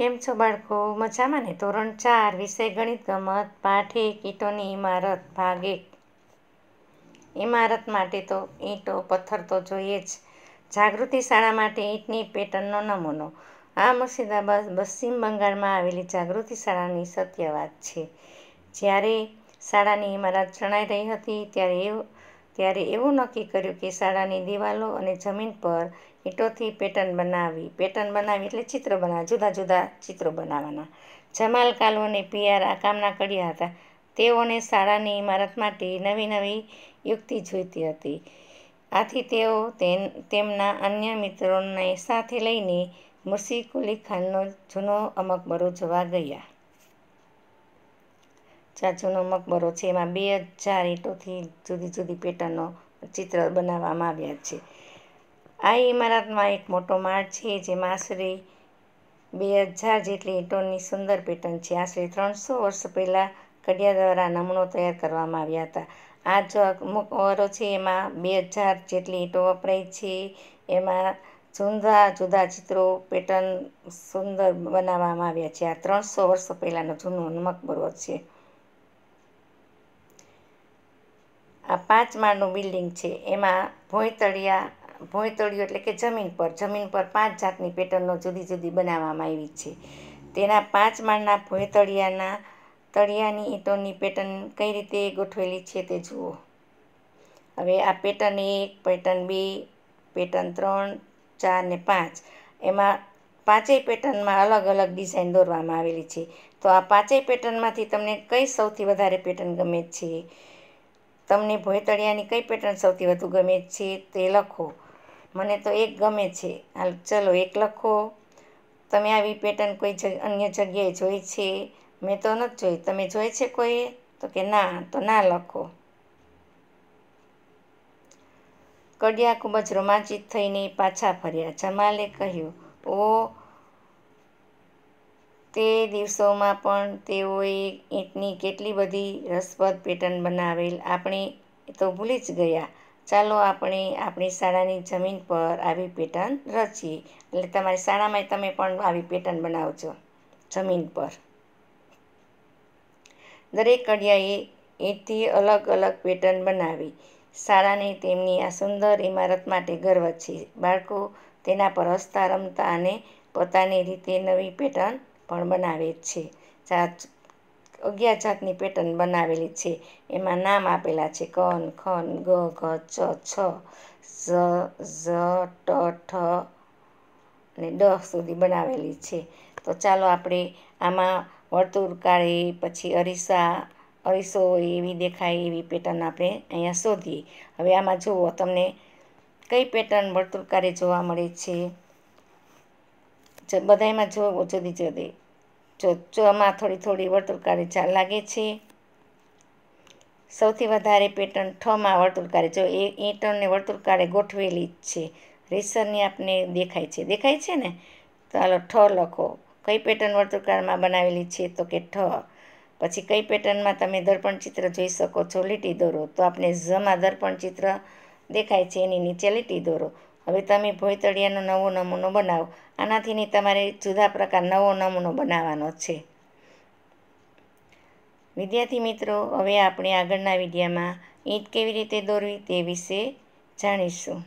કેમ છો બાળકો મજામાં ને ધોરણ ચાર વિષય ગણિત ગમત પાઠ એક ઈંટોની ઇમારત ભાગ એક ઇમારત માટે તો ઈંટો પથ્થર તો જોઈએ જ જાગૃતિ શાળા માટે ઈંટની પેટર્નનો નમૂનો આ મુર્શિદાબાદ પશ્ચિમ બંગાળમાં આવેલી જાગૃતિ શાળાની સત્ય વાત છે જ્યારે શાળાની ઇમારત જણાઈ રહી હતી ત્યારે એ ત્યારે એવું નક્કી કર્યું કે શાળાની દિવાલો અને જમીન પર ઈંટોથી પેટર્ન બનાવી પેટર્ન બનાવી એટલે ચિત્ર બનાવવા જુદા જુદા ચિત્રો બનાવવાના જમાલ કાલુ અને પીઆર આ કામના કર્યા હતા તેઓને શાળાની ઇમારત માટે નવી નવી યુક્તિ જોઈતી હતી આથી તેઓ તેમના અન્ય મિત્રોને સાથે લઈને મુર્શી કુલી ખાનનો જૂનો અમકબરો જોવા ગયા જાજુનો મકબરો છે એમાં બે હજાર ઈંટોથી જુદી જુદી પેટર્નનો ચિત્ર બનાવવામાં આવ્યા છે આ ઇમારતમાં એક મોટો માળ છે જેમાં આશરે બે હજાર જેટલી ઈંટોની સુંદર પેટર્ન છે આશરે ત્રણસો વર્ષ પહેલાં કડિયા દ્વારા નમૂનો તૈયાર કરવામાં આવ્યા હતા આ જો મકબરો છે એમાં બે હજાર જેટલી ઈંટો વપરાય છે એમાં જુદા જુદા ચિત્રો પેટર્ન સુંદર બનાવવામાં આવ્યા છે આ ત્રણસો વર્ષો પહેલાંનો જૂનો મકબરો છે પાંચ માળનું બિલ્ડિંગ છે એમાં ભોંયતળિયા ભોંયતળિયું એટલે કે જમીન પર જમીન પર પાંચ જાતની પેટર્નો જુદી જુદી બનાવવામાં આવી છે તેના પાંચ માળના ભોંયતળિયાના તળિયાની ઈંટોની પેટર્ન કઈ રીતે ગોઠવેલી છે તે જુઓ હવે આ પેટર્ન એક પેટર્ન બે પેટર્ન ત્રણ ચાર ને પાંચ એમાં પાંચેય પેટર્નમાં અલગ અલગ ડિઝાઇન દોરવામાં આવેલી છે તો આ પાંચેય પેટર્નમાંથી તમને કઈ સૌથી વધારે પેટર્ન ગમે છે તમને ભોયતળિયાની કઈ પેટર્ન સૌથી વધુ ગમે છે તે લખો મને તો એક ગમે છે હાલ ચલો એક લખો તમે આવી પેટર્ન કોઈ અન્ય જગ્યાએ જોઈ છે મેં તો નથી જોઈ તમે જોઈ છે કોઈ તો કે ના તો ના લખો કડિયા ખૂબ જ રોમાંચિત થઈને પાછા ફર્યા જમાલે કહ્યું ઓ તે દિવસોમાં પણ તેઓએ ઈંટની કેટલી બધી રસપ્રદ પેટર્ન બનાવેલ આપણે તો ભૂલી જ ગયા ચાલો આપણે આપણી શાળાની જમીન પર આવી પેટર્ન રચીએ એટલે તમારી શાળામાં તમે પણ આવી પેટર્ન બનાવજો જમીન પર દરેક કડિયાએ ઈંટથી અલગ અલગ પેટર્ન બનાવી શાળાને તેમની આ સુંદર ઇમારત માટે ગર્વ છે બાળકો તેના પર હસતા રમતા અને પોતાની રીતે નવી પેટર્ન પણ બનાવે છે જાત અગિયાર જાતની પેટર્ન બનાવેલી છે એમાં નામ આપેલા છે કન ખન ગ ઘ ચ છ ઝ ઝ ટ ઠ અને ડ સુધી બનાવેલી છે તો ચાલો આપણે આમાં વર્તુળકાળી પછી અરીસા અરીસો એવી દેખાય એવી પેટર્ન આપણે અહીંયા શોધીએ હવે આમાં જુઓ તમને કઈ પેટર્ન વર્તુળકારે જોવા મળે છે બધામાં જોવો જુદી જુદી જો ચોમાં થોડી થોડી વર્તુળકારી ચાલ લાગે છે સૌથી વધારે પેટર્ન ઠમાં વર્તુળકારી જો એ એ ટર્નને વર્તુળકારે ગોઠવેલી જ છે રેસરની આપને દેખાય છે દેખાય છે ને ચાલો ઠ લખો કઈ પેટર્ન વર્તુળકારમાં બનાવેલી છે તો કે ઠ પછી કઈ પેટર્નમાં તમે દર્પણ ચિત્ર જોઈ શકો છો લીટી દોરો તો આપણે ઝમાં દર્પણ ચિત્ર દેખાય છે એની નીચે લીટી દોરો હવે તમે ભોયતળિયાનો નવો નમૂનો બનાવો આનાથીની તમારે જુદા પ્રકાર નવો નમૂનો બનાવવાનો છે વિદ્યાર્થી મિત્રો હવે આપણે આગળના વિડીયામાં ઈંટ કેવી રીતે દોરવી તે વિશે જાણીશું